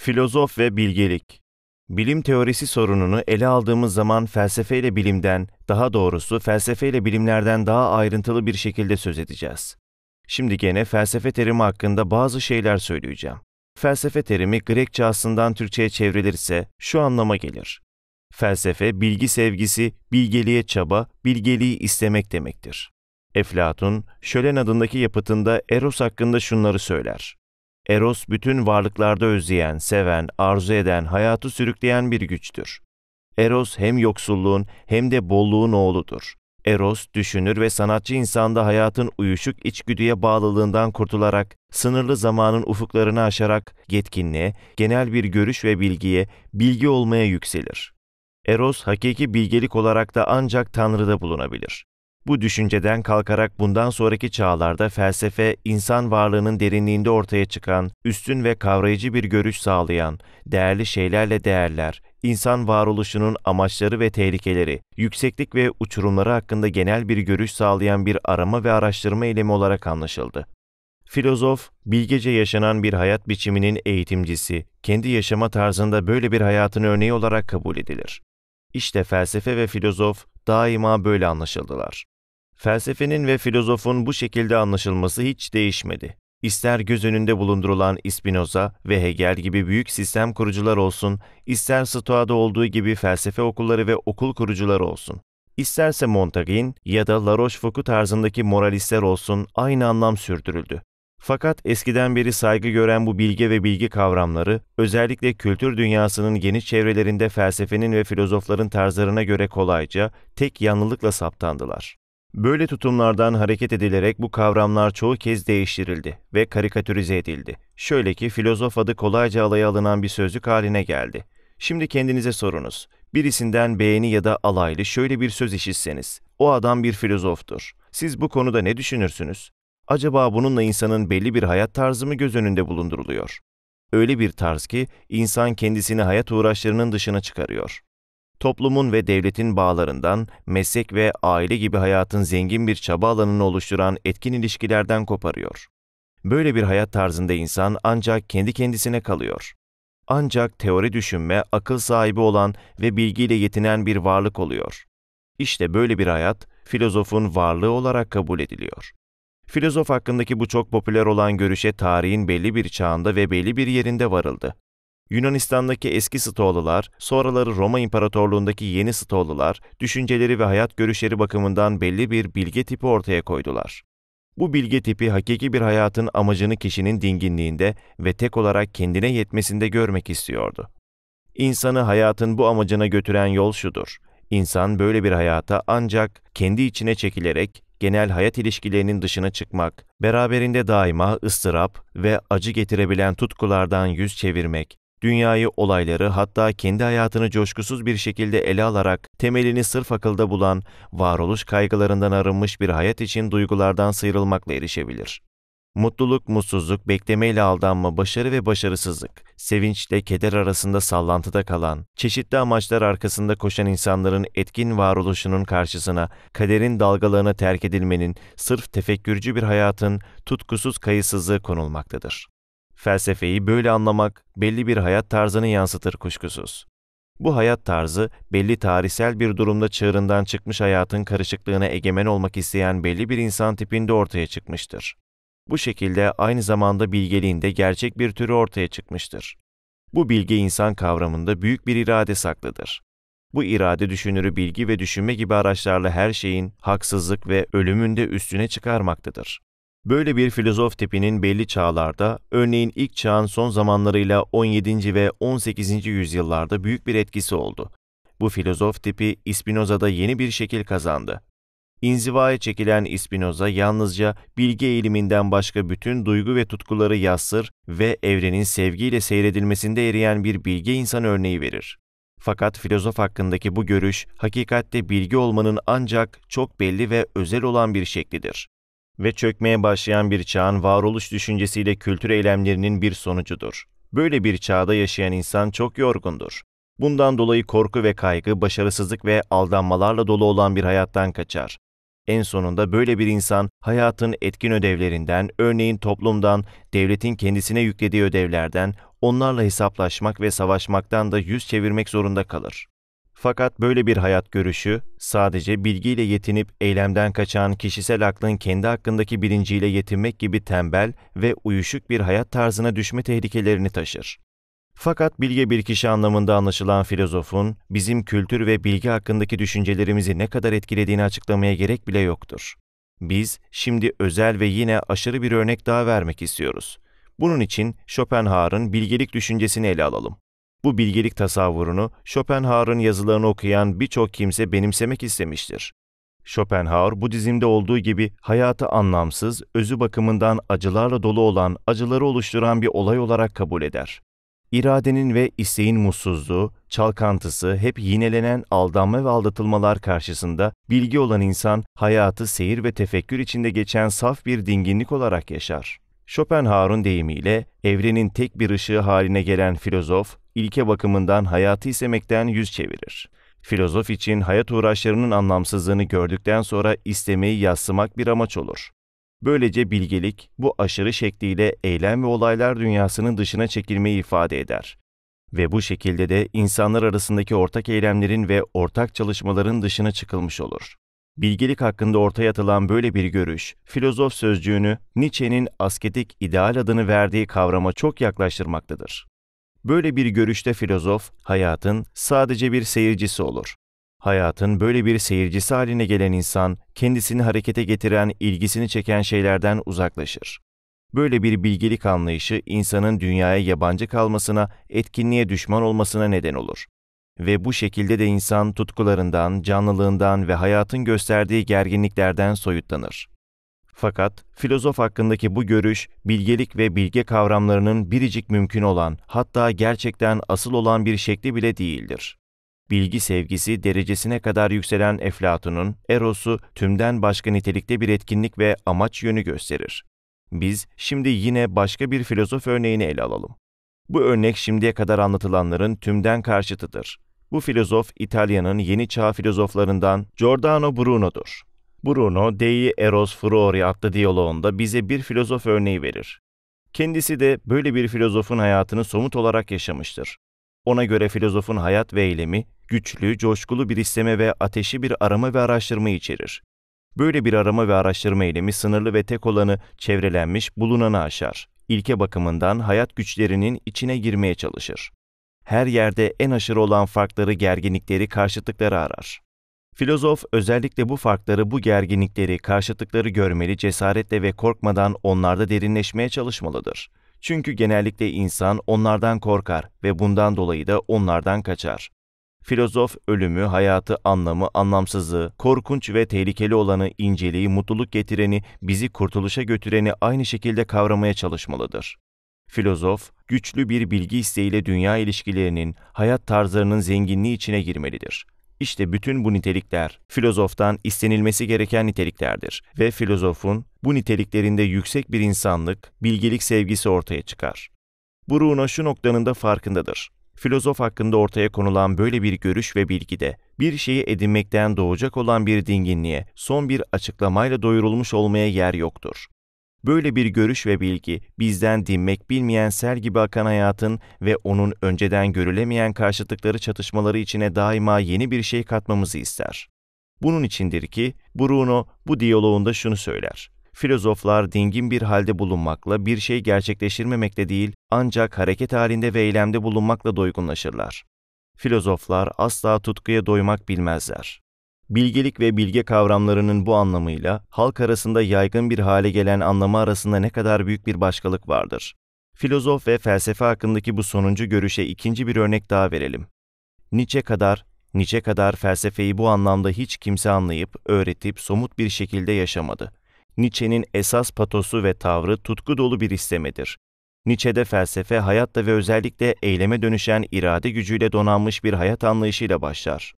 Filozof ve bilgelik. Bilim teorisi sorununu ele aldığımız zaman felsefeyle bilimden, daha doğrusu felsefeyle bilimlerden daha ayrıntılı bir şekilde söz edeceğiz. Şimdi gene felsefe terimi hakkında bazı şeyler söyleyeceğim. Felsefe terimi Grekçe aslından Türkçe'ye çevrilirse şu anlama gelir. Felsefe, bilgi sevgisi, bilgeliğe çaba, bilgeliği istemek demektir. Eflatun, Şölen adındaki yapıtında Eros hakkında şunları söyler. Eros bütün varlıklarda özleyen, seven, arzu eden, hayatı sürükleyen bir güçtür. Eros hem yoksulluğun hem de bolluğun oğludur. Eros düşünür ve sanatçı insanda hayatın uyuşuk içgüdüye bağlılığından kurtularak, sınırlı zamanın ufuklarını aşarak yetkinliğe, genel bir görüş ve bilgiye, bilgi olmaya yükselir. Eros hakiki bilgelik olarak da ancak Tanrı'da bulunabilir. Bu düşünceden kalkarak bundan sonraki çağlarda felsefe, insan varlığının derinliğinde ortaya çıkan, üstün ve kavrayıcı bir görüş sağlayan, değerli şeylerle değerler, insan varoluşunun amaçları ve tehlikeleri, yükseklik ve uçurumları hakkında genel bir görüş sağlayan bir arama ve araştırma eylemi olarak anlaşıldı. Filozof, bilgece yaşanan bir hayat biçiminin eğitimcisi, kendi yaşama tarzında böyle bir hayatın örneği olarak kabul edilir. İşte felsefe ve filozof daima böyle anlaşıldılar. Felsefenin ve filozofun bu şekilde anlaşılması hiç değişmedi. İster göz önünde bulundurulan Spinoza ve Hegel gibi büyük sistem kurucular olsun, ister Stoa'da olduğu gibi felsefe okulları ve okul kurucular olsun. İsterse Montaigne ya da La Rochefoucauld tarzındaki moralistler olsun aynı anlam sürdürüldü. Fakat eskiden beri saygı gören bu bilge ve bilgi kavramları, özellikle kültür dünyasının geniş çevrelerinde felsefenin ve filozofların tarzlarına göre kolayca, tek yanlılıkla saptandılar. Böyle tutumlardan hareket edilerek bu kavramlar çoğu kez değiştirildi ve karikatürize edildi. Şöyle ki filozof adı kolayca alaya alınan bir sözlük haline geldi. Şimdi kendinize sorunuz. Birisinden beğeni ya da alaylı şöyle bir söz işitseniz, o adam bir filozoftur. Siz bu konuda ne düşünürsünüz? Acaba bununla insanın belli bir hayat tarzı mı göz önünde bulunduruluyor? Öyle bir tarz ki insan kendisini hayat uğraşlarının dışına çıkarıyor toplumun ve devletin bağlarından, meslek ve aile gibi hayatın zengin bir çaba alanını oluşturan etkin ilişkilerden koparıyor. Böyle bir hayat tarzında insan ancak kendi kendisine kalıyor. Ancak teori düşünme, akıl sahibi olan ve bilgiyle yetinen bir varlık oluyor. İşte böyle bir hayat, filozofun varlığı olarak kabul ediliyor. Filozof hakkındaki bu çok popüler olan görüşe tarihin belli bir çağında ve belli bir yerinde varıldı. Yunanistan'daki eski Stoğlular, sonraları Roma İmparatorluğundaki yeni Stoğlular, düşünceleri ve hayat görüşleri bakımından belli bir bilge tipi ortaya koydular. Bu bilge tipi hakiki bir hayatın amacını kişinin dinginliğinde ve tek olarak kendine yetmesinde görmek istiyordu. İnsanı hayatın bu amacına götüren yol şudur. İnsan böyle bir hayata ancak kendi içine çekilerek genel hayat ilişkilerinin dışına çıkmak, beraberinde daima ıstırap ve acı getirebilen tutkulardan yüz çevirmek, dünyayı, olayları hatta kendi hayatını coşkusuz bir şekilde ele alarak temelini sırf akılda bulan, varoluş kaygılarından arınmış bir hayat için duygulardan sıyrılmakla erişebilir. Mutluluk, mutsuzluk, beklemeyle aldanma, başarı ve başarısızlık, sevinçle keder arasında sallantıda kalan, çeşitli amaçlar arkasında koşan insanların etkin varoluşunun karşısına, kaderin dalgalarına terk edilmenin, sırf tefekkürcü bir hayatın tutkusuz kayıtsızlığı konulmaktadır. Felsefeyi böyle anlamak belli bir hayat tarzını yansıtır kuşkusuz. Bu hayat tarzı belli tarihsel bir durumda çığırından çıkmış hayatın karışıklığına egemen olmak isteyen belli bir insan tipinde ortaya çıkmıştır. Bu şekilde aynı zamanda bilgeliğin de gerçek bir türü ortaya çıkmıştır. Bu bilge insan kavramında büyük bir irade saklıdır. Bu irade düşünürü bilgi ve düşünme gibi araçlarla her şeyin haksızlık ve ölümün de üstüne çıkarmaktadır. Böyle bir filozof tipinin belli çağlarda, örneğin ilk çağın son zamanlarıyla 17. ve 18. yüzyıllarda büyük bir etkisi oldu. Bu filozof tipi İspinozada yeni bir şekil kazandı. İnzivaya çekilen Spinoza yalnızca bilgi eğiliminden başka bütün duygu ve tutkuları yassır ve evrenin sevgiyle seyredilmesinde eriyen bir bilge insan örneği verir. Fakat filozof hakkındaki bu görüş, hakikatte bilgi olmanın ancak çok belli ve özel olan bir şeklidir ve çökmeye başlayan bir çağın varoluş düşüncesiyle kültür eylemlerinin bir sonucudur. Böyle bir çağda yaşayan insan çok yorgundur. Bundan dolayı korku ve kaygı, başarısızlık ve aldanmalarla dolu olan bir hayattan kaçar. En sonunda böyle bir insan hayatın etkin ödevlerinden, örneğin toplumdan, devletin kendisine yüklediği ödevlerden, onlarla hesaplaşmak ve savaşmaktan da yüz çevirmek zorunda kalır. Fakat böyle bir hayat görüşü sadece bilgiyle yetinip eylemden kaçan kişisel aklın kendi hakkındaki bilinciyle yetinmek gibi tembel ve uyuşuk bir hayat tarzına düşme tehlikelerini taşır. Fakat bilge bir kişi anlamında anlaşılan filozofun bizim kültür ve bilgi hakkındaki düşüncelerimizi ne kadar etkilediğini açıklamaya gerek bile yoktur. Biz şimdi özel ve yine aşırı bir örnek daha vermek istiyoruz. Bunun için Schopenhauer'ın bilgelik düşüncesini ele alalım. Bu bilgelik tasavvurunu Schopenhauer'ın yazılarını okuyan birçok kimse benimsemek istemiştir. Schopenhauer Budizm'de olduğu gibi hayatı anlamsız, özü bakımından acılarla dolu olan, acıları oluşturan bir olay olarak kabul eder. İradenin ve isteğin mutsuzluğu, çalkantısı, hep yinelenen aldanma ve aldatılmalar karşısında bilgi olan insan hayatı seyir ve tefekkür içinde geçen saf bir dinginlik olarak yaşar. Schopenhauer'un deyimiyle evrenin tek bir ışığı haline gelen filozof, ilke bakımından hayatı istemekten yüz çevirir. Filozof için hayat uğraşlarının anlamsızlığını gördükten sonra istemeyi yaslamak bir amaç olur. Böylece bilgelik bu aşırı şekliyle eylem ve olaylar dünyasının dışına çekilmeyi ifade eder. Ve bu şekilde de insanlar arasındaki ortak eylemlerin ve ortak çalışmaların dışına çıkılmış olur. Bilgelik hakkında ortaya atılan böyle bir görüş, filozof sözcüğünü Nietzsche'nin asketik ideal adını verdiği kavrama çok yaklaştırmaktadır. Böyle bir görüşte filozof, hayatın sadece bir seyircisi olur. Hayatın böyle bir seyircisi haline gelen insan, kendisini harekete getiren, ilgisini çeken şeylerden uzaklaşır. Böyle bir bilgelik anlayışı insanın dünyaya yabancı kalmasına, etkinliğe düşman olmasına neden olur. Ve bu şekilde de insan tutkularından, canlılığından ve hayatın gösterdiği gerginliklerden soyutlanır. Fakat filozof hakkındaki bu görüş, bilgelik ve bilge kavramlarının biricik mümkün olan, hatta gerçekten asıl olan bir şekli bile değildir. Bilgi sevgisi derecesine kadar yükselen Eflatun'un Eros'u tümden başka nitelikte bir etkinlik ve amaç yönü gösterir. Biz şimdi yine başka bir filozof örneğini ele alalım. Bu örnek şimdiye kadar anlatılanların tümden karşıtıdır. Bu filozof İtalya'nın yeni çağ filozoflarından Giordano Bruno'dur. Bruno, Dei Eros Furori adlı diyaloğunda bize bir filozof örneği verir. Kendisi de böyle bir filozofun hayatını somut olarak yaşamıştır. Ona göre filozofun hayat ve eylemi, güçlü, coşkulu bir isteme ve ateşi bir arama ve araştırma içerir. Böyle bir arama ve araştırma eylemi sınırlı ve tek olanı çevrelenmiş bulunanı aşar. İlke bakımından hayat güçlerinin içine girmeye çalışır. Her yerde en aşırı olan farkları, gerginlikleri, karşıtlıkları arar. Filozof özellikle bu farkları, bu gerginlikleri, karşıtlıkları görmeli, cesaretle ve korkmadan onlarda derinleşmeye çalışmalıdır. Çünkü genellikle insan onlardan korkar ve bundan dolayı da onlardan kaçar. Filozof ölümü, hayatı, anlamı, anlamsızlığı, korkunç ve tehlikeli olanı, inceliği, mutluluk getireni, bizi kurtuluşa götüreni aynı şekilde kavramaya çalışmalıdır. Filozof, güçlü bir bilgi isteğiyle dünya ilişkilerinin, hayat tarzlarının zenginliği içine girmelidir. İşte bütün bu nitelikler filozoftan istenilmesi gereken niteliklerdir ve filozofun bu niteliklerinde yüksek bir insanlık, bilgelik sevgisi ortaya çıkar. Bruno şu noktanın da farkındadır. Filozof hakkında ortaya konulan böyle bir görüş ve bilgide bir şeyi edinmekten doğacak olan bir dinginliğe son bir açıklamayla doyurulmuş olmaya yer yoktur. Böyle bir görüş ve bilgi bizden dinmek bilmeyen sel gibi akan hayatın ve onun önceden görülemeyen karşıtlıkları çatışmaları içine daima yeni bir şey katmamızı ister. Bunun içindir ki Bruno bu diyaloğunda şunu söyler. Filozoflar dingin bir halde bulunmakla bir şey gerçekleştirmemekle değil, ancak hareket halinde ve eylemde bulunmakla doygunlaşırlar. Filozoflar asla tutkuya doymak bilmezler. Bilgelik ve bilge kavramlarının bu anlamıyla halk arasında yaygın bir hale gelen anlamı arasında ne kadar büyük bir başkalık vardır. Filozof ve felsefe hakkındaki bu sonuncu görüşe ikinci bir örnek daha verelim. Nietzsche kadar, Nietzsche kadar felsefeyi bu anlamda hiç kimse anlayıp, öğretip somut bir şekilde yaşamadı. Nietzsche'nin esas patosu ve tavrı tutku dolu bir istemedir. Nietzsche'de felsefe hayatta ve özellikle eyleme dönüşen irade gücüyle donanmış bir hayat anlayışıyla başlar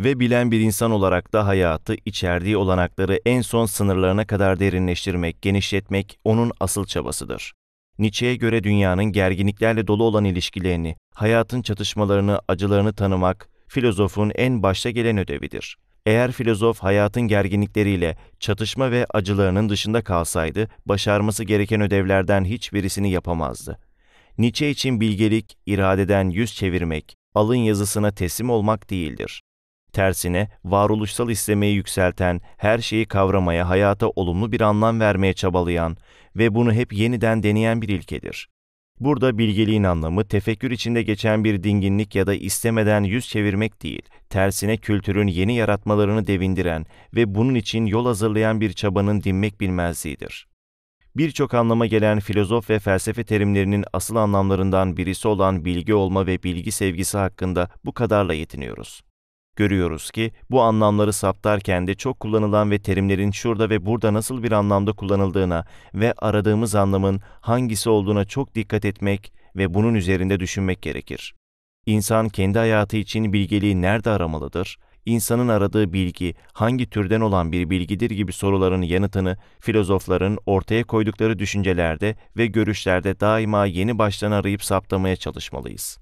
ve bilen bir insan olarak da hayatı, içerdiği olanakları en son sınırlarına kadar derinleştirmek, genişletmek onun asıl çabasıdır. Nietzsche'ye göre dünyanın gerginliklerle dolu olan ilişkilerini, hayatın çatışmalarını, acılarını tanımak, filozofun en başta gelen ödevidir. Eğer filozof hayatın gerginlikleriyle, çatışma ve acılarının dışında kalsaydı, başarması gereken ödevlerden hiçbirisini yapamazdı. Nietzsche için bilgelik, iradeden yüz çevirmek, alın yazısına teslim olmak değildir. Tersine varoluşsal istemeyi yükselten, her şeyi kavramaya, hayata olumlu bir anlam vermeye çabalayan ve bunu hep yeniden deneyen bir ilkedir. Burada bilgeliğin anlamı tefekkür içinde geçen bir dinginlik ya da istemeden yüz çevirmek değil, tersine kültürün yeni yaratmalarını devindiren ve bunun için yol hazırlayan bir çabanın dinmek bilmezliğidir. Birçok anlama gelen filozof ve felsefe terimlerinin asıl anlamlarından birisi olan bilgi olma ve bilgi sevgisi hakkında bu kadarla yetiniyoruz. Görüyoruz ki bu anlamları saptarken de çok kullanılan ve terimlerin şurada ve burada nasıl bir anlamda kullanıldığına ve aradığımız anlamın hangisi olduğuna çok dikkat etmek ve bunun üzerinde düşünmek gerekir. İnsan kendi hayatı için bilgeliği nerede aramalıdır? İnsanın aradığı bilgi hangi türden olan bir bilgidir gibi soruların yanıtını filozofların ortaya koydukları düşüncelerde ve görüşlerde daima yeni baştan arayıp saptamaya çalışmalıyız.